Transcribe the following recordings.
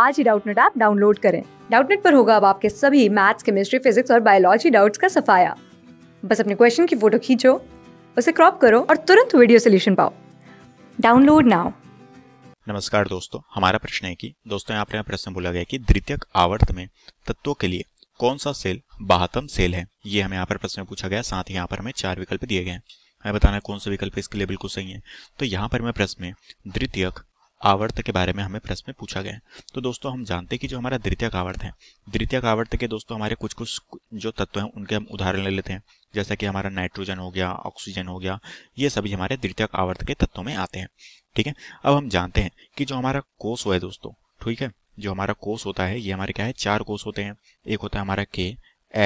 आज ही Doubtnut app download करें डाउटनेट पर होगा अब आपके सभी मैथ्स केमिस्ट्री फिजिक्स और बायोलॉजी डाउट्स का सफाया बस अपने क्वेश्चन की फोटो खींचो उसे क्रॉप करो और तुरंत वीडियो सोल्यूशन पाओ डाउनलोड नाउ नमस्कार दोस्तों हमारा प्रश्न है कि दोस्तों यहाँ पर यहाँ प्रश्न बोला गया कि द्वितीयक आवर्त में तत्वों के लिए कौन सा सेल बाहतम सेल है ये हमें यहाँ पर प्रश्न पूछा गया साथ ही यहाँ पर हमें चार विकल्प दिए गए हैं हमें बताना है कौन सा विकल्प इसके लिए बिल्कुल सही है तो यहाँ पर मैं प्रश्न में द्वितीयक आवर्त के बारे में हमें प्रश्न में पूछा गया है तो दोस्तों हम जानते हैं कि जो हमारा द्वितीयक आवर्त है द्वितीयक आवर्त के दोस्तों हमारे कुछ कुछ जो तत्व हैं उनके हम उदाहरण ले लेते हैं जैसा कि हमारा नाइट्रोजन हो गया ऑक्सीजन हो गया ये सभी हमारे द्वितीयक आवर्त के तत्वों में आते हैं ठीक है अब हम जानते हैं कि जो हमारा कोष हो दोस्तों ठीक है जो हमारा कोष होता है ये हमारे क्या है चार कोष होते हैं एक होता है हमारा के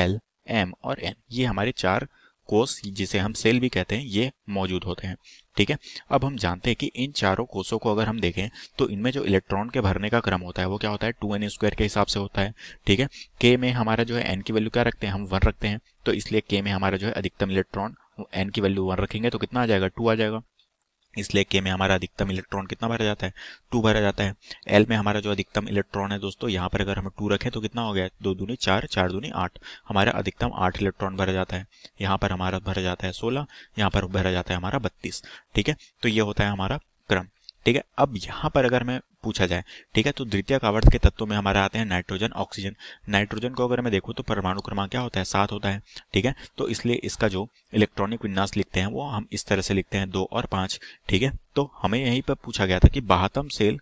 एल एम और एन ये हमारे चार कोष जिसे हम सेल भी कहते हैं ये मौजूद होते हैं ठीक है अब हम जानते हैं कि इन चारों कोषों को अगर हम देखें तो इनमें जो इलेक्ट्रॉन के भरने का क्रम होता है वो क्या होता है टू एन स्क्वायर के हिसाब से होता है ठीक है के में हमारा जो है एन की वैल्यू क्या रखते हैं हम वन रखते हैं तो इसलिए के में हमारा जो है अधिकतम इलेक्ट्रॉन एन की वैल्यू वन रखेंगे तो कितना आ जाएगा टू आ जाएगा इसलिए के में हमारा अधिकतम इलेक्ट्रॉन कितना भरा जाता है टू भरा जाता है एल में हमारा जो अधिकतम इलेक्ट्रॉन है दोस्तों यहाँ पर अगर हम टू रखें तो कितना हो गया दो दूनी चार चार दूनी आठ हमारा अधिकतम आठ इलेक्ट्रॉन भरा जाता है यहाँ पर हमारा भरा जाता है सोलह यहाँ पर भरा जाता है हमारा बत्तीस ठीक है तो ये होता है हमारा क्रम ठीक है अब यहाँ पर अगर मैं पूछा जाए ठीक है तो द्वितीय आवर्त के तत्व में हमारे आते हैं नाइट्रोजन ऑक्सीजन नाइट्रोजन को अगर मैं देखूँ तो परमाणु क्रमांक क्या होता है सात होता है ठीक है तो इसलिए इसका जो इलेक्ट्रॉनिक विन्यास लिखते हैं वो हम इस तरह से लिखते हैं दो और पांच ठीक है तो हमें यहीं पर पूछा गया था कि बाहतम सेल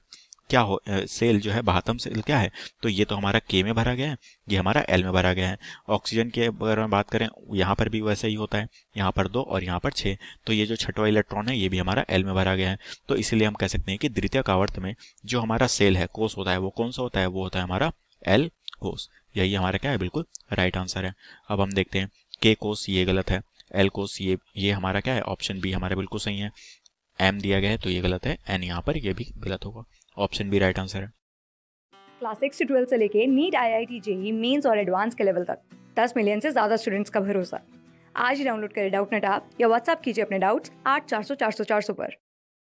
क्या हो सेल जो है बहात्तम सेल क्या है तो ये तो हमारा के में भरा गया है ये हमारा एल में भरा गया है ऑक्सीजन के अगर हम बात करें यहाँ पर भी वैसा ही होता है यहाँ पर दो और यहाँ पर छः तो ये जो छठवा इलेक्ट्रॉन है ये भी हमारा एल में भरा गया है तो इसीलिए हम कह सकते हैं कि द्वितीय कावर्त में जो हमारा सेल है कोस होता है वो कौन सा होता है वो होता है हमारा एल कोस यही हमारा क्या है बिल्कुल राइट आंसर है अब हम देखते हैं के कोष ये गलत है एल कोस ये ये हमारा क्या है ऑप्शन बी हमारा बिल्कुल सही है एम दिया गया है तो ये गलत है एन यहाँ पर ये भी गलत होगा ऑप्शन बी राइट आंसर है क्लास सिक्स टू ट्वेल्थ से लेके NEET I I T JEE mains और एडवांस के लेवल तक दस मिलियन से ज्यादा स्टूडेंट्स का भरोसा आज ही डाउनलोड करें डाउट नेट ऐप या व्हाट्सअप कीजिए अपने डाउट्स आठ चार सौ चार सौ चार सौ पर